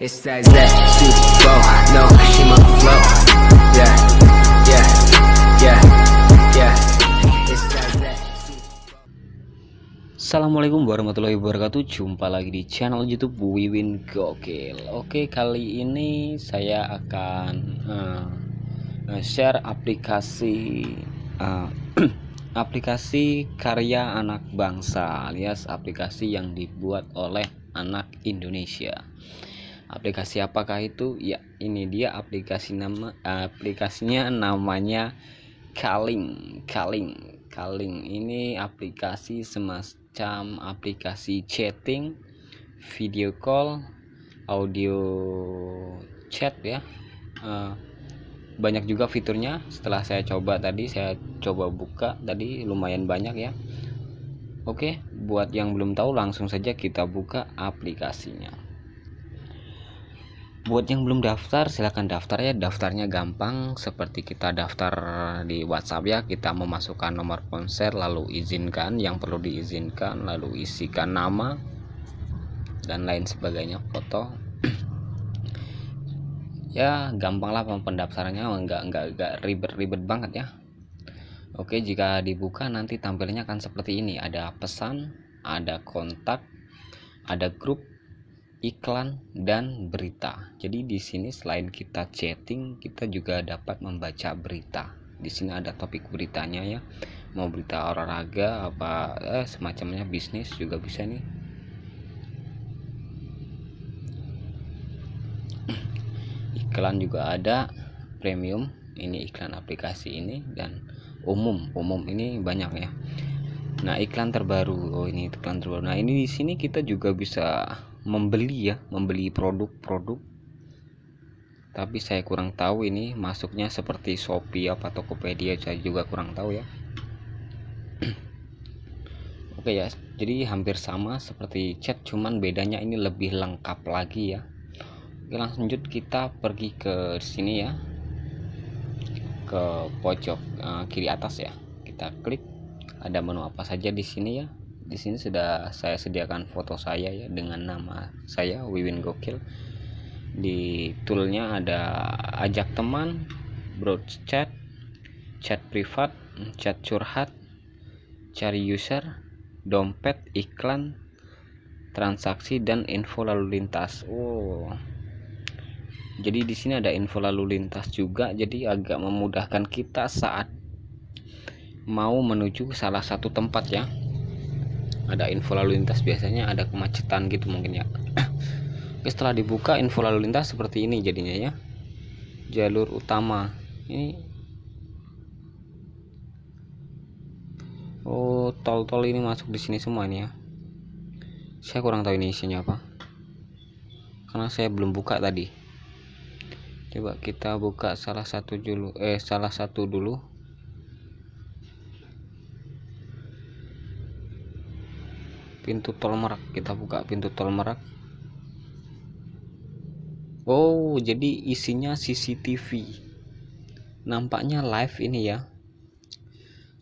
It's that that go, no she flow yeah yeah yeah Assalamualaikum warahmatullahi wabarakatuh Jumpa lagi di channel youtube Wiwin Gokil Oke kali ini saya akan uh, eh, share aplikasi uh, aplikasi karya anak bangsa alias aplikasi yang dibuat oleh anak Indonesia aplikasi apakah itu ya ini dia aplikasi nama aplikasinya namanya Kaling Kaling Kaling ini aplikasi semacam aplikasi chatting video call audio chat ya uh, banyak juga fiturnya setelah saya coba tadi saya coba buka tadi lumayan banyak ya oke buat yang belum tahu langsung saja kita buka aplikasinya buat yang belum daftar silahkan daftar ya daftarnya gampang seperti kita daftar di WhatsApp ya kita memasukkan nomor ponsel lalu izinkan yang perlu diizinkan lalu isikan nama dan lain sebagainya foto ya gampang lah pendaftarannya enggak enggak enggak ribet-ribet banget ya oke jika dibuka nanti tampilnya akan seperti ini ada pesan ada kontak ada grup iklan dan berita. Jadi di sini selain kita chatting, kita juga dapat membaca berita. Di sini ada topik beritanya ya. Mau berita olahraga apa eh, semacamnya bisnis juga bisa nih. Iklan juga ada premium, ini iklan aplikasi ini dan umum. Umum ini banyak ya. Nah, iklan terbaru. Oh, ini iklan terbaru. Nah, ini di sini kita juga bisa membeli ya membeli produk-produk tapi saya kurang tahu ini masuknya seperti Shopee apa Tokopedia saya juga kurang tahu ya Oke ya jadi hampir sama seperti chat cuman bedanya ini lebih lengkap lagi ya Oke langsung lanjut kita pergi ke sini ya ke pojok uh, kiri atas ya kita klik ada menu apa saja di sini ya di sini sudah saya sediakan foto saya ya dengan nama saya Wiwin Gokil di toolnya ada ajak teman broad chat chat privat chat curhat cari user dompet iklan transaksi dan info lalu lintas oh jadi di sini ada info lalu lintas juga jadi agak memudahkan kita saat mau menuju salah satu tempat ya ada info lalu lintas biasanya ada kemacetan gitu mungkin ya Oke, setelah dibuka info lalu lintas seperti ini jadinya ya jalur utama ini Oh tol-tol ini masuk di sini semua ini ya saya kurang tahu ini isinya apa karena saya belum buka tadi coba kita buka salah satu dulu eh salah satu dulu pintu tol merak kita buka pintu tol merak Oh jadi isinya CCTV nampaknya live ini ya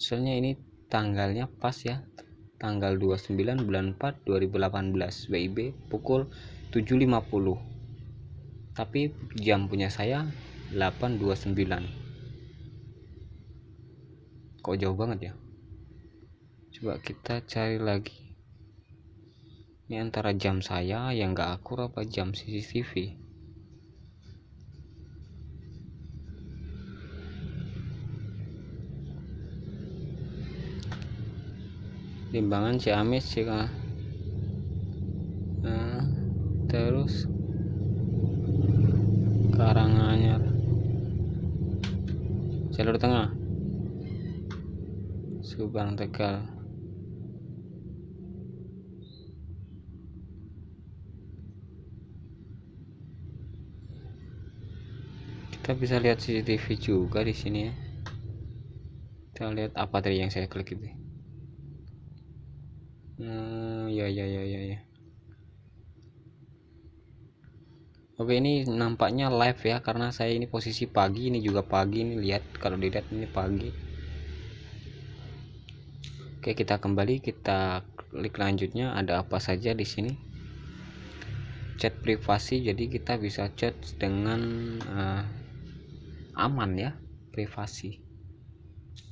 soalnya ini tanggalnya pas ya tanggal 29 bulan 4 2018 WIB pukul 7.50 tapi jam punya saya 8.29 kok jauh banget ya coba kita cari lagi ini antara jam saya yang gak akur apa jam CCTV timbangan si amis sih nah, terus karangannya jalur tengah subang tegal kita bisa lihat CCTV juga di sini ya kita lihat apa tadi yang saya klik itu ya. hmm, ya ya ya ya ya Oke ini nampaknya live ya karena saya ini posisi pagi ini juga pagi ini lihat kalau dilihat ini pagi Oke kita kembali kita klik lanjutnya ada apa saja di sini chat privasi jadi kita bisa chat dengan uh, aman ya privasi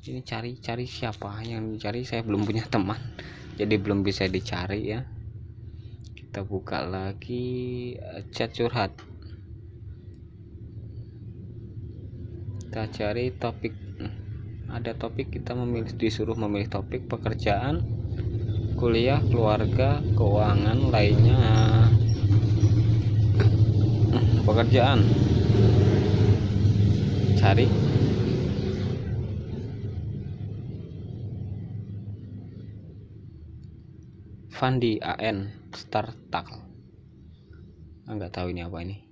ini cari-cari siapa yang dicari saya belum punya teman jadi belum bisa dicari ya kita buka lagi eh, chat curhat kita cari topik ada topik kita memilih disuruh memilih topik pekerjaan kuliah keluarga keuangan lainnya pekerjaan cari Fandi AN Star Tak. Ah, nggak tahu ini apa ini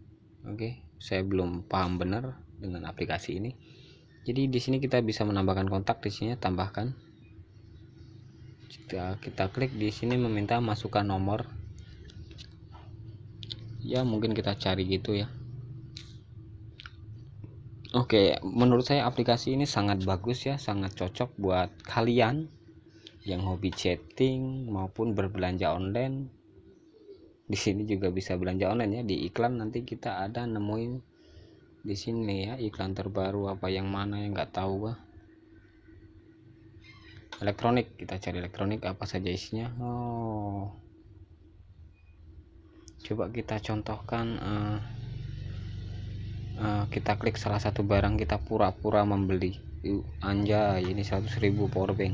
oke saya belum paham benar dengan aplikasi ini jadi di sini kita bisa menambahkan kontak di sini tambahkan kita, kita klik di sini meminta masukkan nomor ya mungkin kita cari gitu ya Oke, menurut saya aplikasi ini sangat bagus ya, sangat cocok buat kalian yang hobi chatting maupun berbelanja online. Di sini juga bisa belanja online ya di iklan nanti kita ada nemuin di sini ya iklan terbaru apa yang mana yang nggak tahu bah elektronik kita cari elektronik apa saja isinya oh coba kita contohkan uh, Eh, kita klik salah satu barang kita pura-pura membeli yuk anjay ini 100.000 powerbank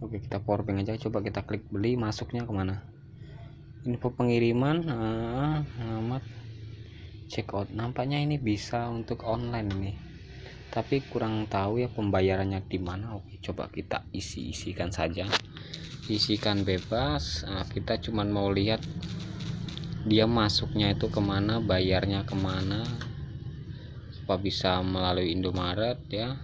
oke kita powerbank aja coba kita klik beli masuknya kemana info pengiriman ah, check out nampaknya ini bisa untuk online nih tapi kurang tahu ya pembayarannya di mana oke coba kita isi isikan saja isikan bebas nah, kita cuman mau lihat dia masuknya itu kemana bayarnya kemana apa bisa melalui Indomaret ya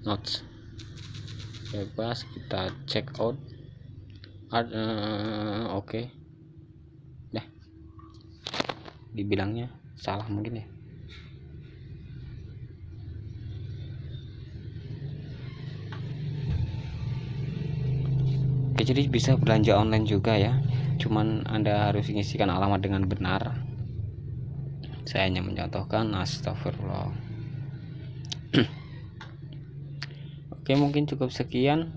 notes bebas kita check out uh, oke okay. dah dibilangnya salah mungkin ya Oke, jadi bisa belanja online juga ya. Cuman Anda harus mengisikan alamat dengan benar. Saya hanya mencontohkan astagfirullah. Oke, mungkin cukup sekian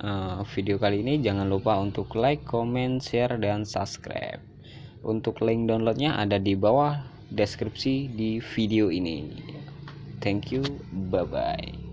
uh, video kali ini. Jangan lupa untuk like, comment, share dan subscribe. Untuk link downloadnya ada di bawah deskripsi di video ini. Thank you. Bye bye.